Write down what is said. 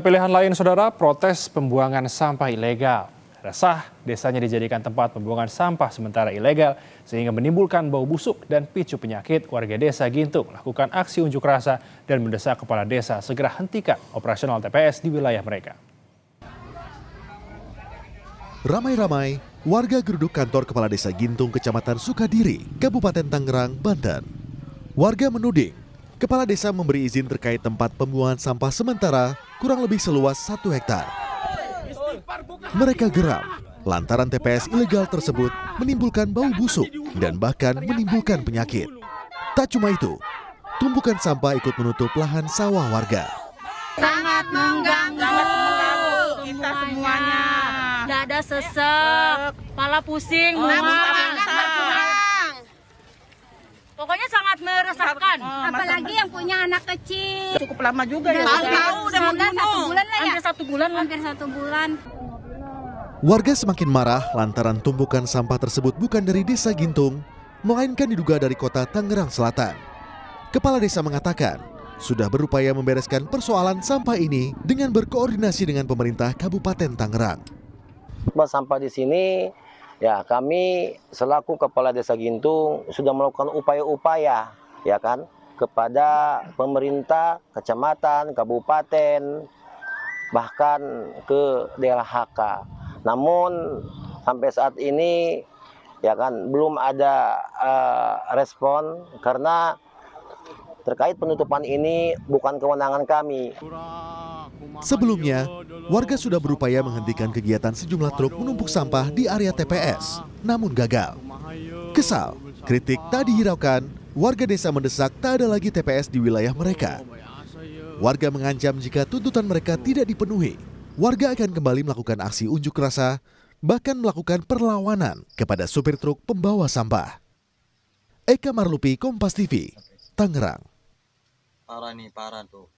Kepilihan lain, saudara, protes pembuangan sampah ilegal. Resah, desanya dijadikan tempat pembuangan sampah sementara ilegal, sehingga menimbulkan bau busuk dan picu penyakit. Warga desa Gintung lakukan aksi unjuk rasa dan mendesak kepala desa segera hentikan operasional TPS di wilayah mereka. Ramai-ramai, warga geruduk kantor kepala desa Gintung, Kecamatan Sukadiri, Kabupaten Tangerang, Banten. Warga menuding Kepala Desa memberi izin terkait tempat pembuangan sampah sementara kurang lebih seluas satu hektar. Mereka geram lantaran TPS ilegal tersebut menimbulkan bau busuk dan bahkan menimbulkan penyakit. Tak cuma itu, tumpukan sampah ikut menutup lahan sawah warga. Sangat mengganggu, Sangat mengganggu kita semuanya. Dada sesek, kepala pusing, mual. Pokoknya meresahkan. Oh, Apalagi yang punya anak kecil. Cukup lama juga ya. ya? Tahu udah Satu ya? bulan lah ya. Hampir satu bulan Hampir satu bulan. Warga semakin marah lantaran tumpukan sampah tersebut bukan dari desa Gintung, melainkan diduga dari kota Tangerang Selatan. Kepala desa mengatakan, sudah berupaya membereskan persoalan sampah ini dengan berkoordinasi dengan pemerintah Kabupaten Tangerang. Sampah di sini Ya, kami selaku Kepala Desa Gintung sudah melakukan upaya-upaya, ya kan, kepada pemerintah, kecamatan, kabupaten, bahkan ke daerah HK. Namun sampai saat ini, ya kan, belum ada uh, respon karena Terkait penutupan ini bukan kewenangan kami. Sebelumnya, warga sudah berupaya menghentikan kegiatan sejumlah truk menumpuk sampah di area TPS, namun gagal. Kesal, kritik tak dihiraukan, warga desa mendesak tak ada lagi TPS di wilayah mereka. Warga mengancam jika tuntutan mereka tidak dipenuhi, warga akan kembali melakukan aksi unjuk rasa, bahkan melakukan perlawanan kepada supir truk pembawa sampah. Eka Marlupi, Kompas TV, Tangerang parah nih parah tuh